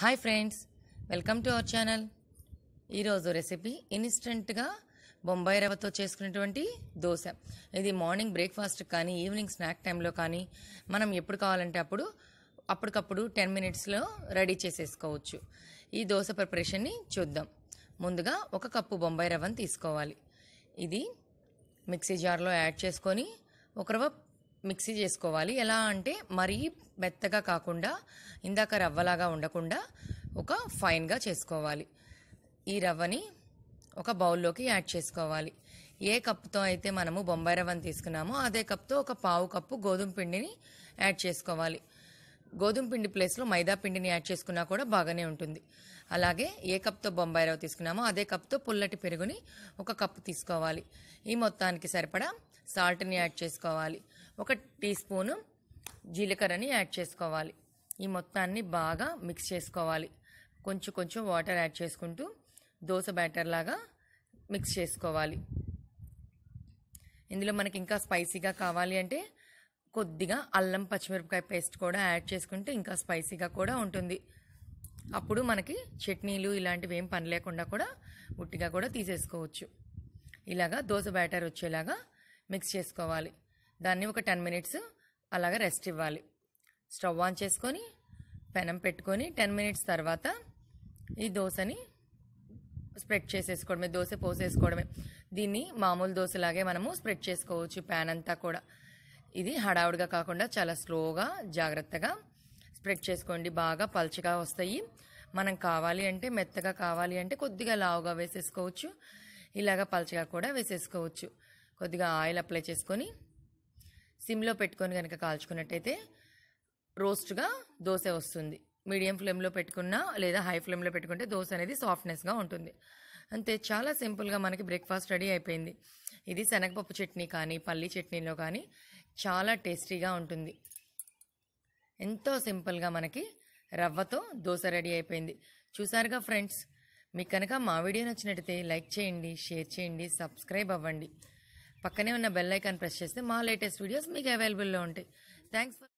hi friends welcome to our channel ఈరోజు recipe ఇన్స్టెంట్గా బొంబాయి రవ్వతో చేసుకునేటువంటి దోశ ఇది మార్నింగ్ బ్రేక్ఫాస్ట్ కానీ ఈవినింగ్ స్నాక్ టైంలో కానీ మనం ఎప్పుడు కావాలంటే అప్పుడు అప్పటికప్పుడు టెన్ మినిట్స్లో రెడీ చేసేసుకోవచ్చు ఈ దోశ ప్రిపరేషన్ని చూద్దాం ముందుగా ఒక కప్పు బొంబాయి రవ్వను తీసుకోవాలి ఇది మిక్సీ జార్లో యాడ్ చేసుకొని ఒక రవ్వ మిక్సీ చేసుకోవాలి ఎలా అంటే మరీ మెత్తగా కాకుండా ఇందాక రవ్వలాగా ఉండకుండా ఒక ఫైన్గా చేసుకోవాలి ఈ రవ్వని ఒక బౌల్లోకి యాడ్ చేసుకోవాలి ఏ కప్తో అయితే మనము బొంబాయి రవ్వని తీసుకున్నామో అదే కప్తో ఒక పావు కప్పు గోధుమ పిండిని యాడ్ చేసుకోవాలి గోధుమ పిండి ప్లేస్లో మైదా పిండిని యాడ్ చేసుకున్నా కూడా బాగానే ఉంటుంది అలాగే ఏ కప్తో బొంబాయి రవ్వ తీసుకున్నామో అదే కప్తో పుల్లటి పెరుగుని ఒక కప్పు తీసుకోవాలి ఈ మొత్తానికి సరిపడా సాల్ట్ని యాడ్ చేసుకోవాలి ఒక టీ స్పూను జీలకర్రని యాడ్ చేసుకోవాలి ఈ మొత్తాన్ని బాగా మిక్స్ చేసుకోవాలి కొంచెం కొంచెం వాటర్ యాడ్ చేసుకుంటూ దోశ బ్యాటర్ లాగా మిక్స్ చేసుకోవాలి ఇందులో మనకి ఇంకా స్పైసీగా కావాలి అంటే కొద్దిగా అల్లం పచ్చిమిరపకాయ పేస్ట్ కూడా యాడ్ చేసుకుంటే ఇంకా స్పైసీగా కూడా ఉంటుంది అప్పుడు మనకి చట్నీలు ఇలాంటివి ఏం పని లేకుండా కూడా ఉట్టిగా కూడా తీసేసుకోవచ్చు ఇలాగా దోశ బ్యాటర్ వచ్చేలాగా మిక్స్ చేసుకోవాలి దాన్ని ఒక టెన్ మినిట్స్ అలాగ రెస్ట్ ఇవ్వాలి స్టవ్ ఆన్ చేసుకొని పెనం పెట్టుకొని టెన్ మినిట్స్ తర్వాత ఈ దోశని స్ప్రెడ్ చేసేసుకోవడమే దోశ పోసేసుకోవడమే దీన్ని మామూలు దోశలాగే మనము స్ప్రెడ్ చేసుకోవచ్చు ప్యాన్ అంతా కూడా ఇది హడావుడిగా కాకుండా చాలా స్లోగా జాగ్రత్తగా స్ప్రెడ్ చేసుకోండి బాగా పల్చగా వస్తాయి మనం కావాలి అంటే మెత్తగా కావాలి అంటే కొద్దిగా లావుగా వేసేసుకోవచ్చు ఇలాగ పల్చగా కూడా వేసేసుకోవచ్చు కొద్దిగా ఆయిల్ అప్లై చేసుకొని సిమ్లో పెట్టుకొని కనుక కాల్చుకున్నట్టయితే రోస్ట్గా దోశ వస్తుంది మీడియం ఫ్లేమ్లో పెట్టుకున్నా లేదా హై ఫ్లేమ్లో పెట్టుకుంటే దోశ అనేది సాఫ్ట్నెస్గా ఉంటుంది అంతే చాలా సింపుల్గా మనకి బ్రేక్ఫాస్ట్ రెడీ అయిపోయింది ఇది శనగపప్పు చట్నీ కానీ పల్లి చట్నీలో కానీ చాలా టేస్టీగా ఉంటుంది ఎంతో సింపుల్గా మనకి రవ్వతో దోశ రెడీ అయిపోయింది చూసారుగా ఫ్రెండ్స్ మీకు కనుక మా వీడియో నచ్చినట్టయితే లైక్ చేయండి షేర్ చేయండి సబ్స్క్రైబ్ అవ్వండి పక్కనే ఉన్న బెల్ ఐకాన్ ప్రెస్ చేస్తే మా లేటెస్ట్ వీడియోస్ మీకు అవైలబుల్లో ఉంటాయి థ్యాంక్స్ ఫర్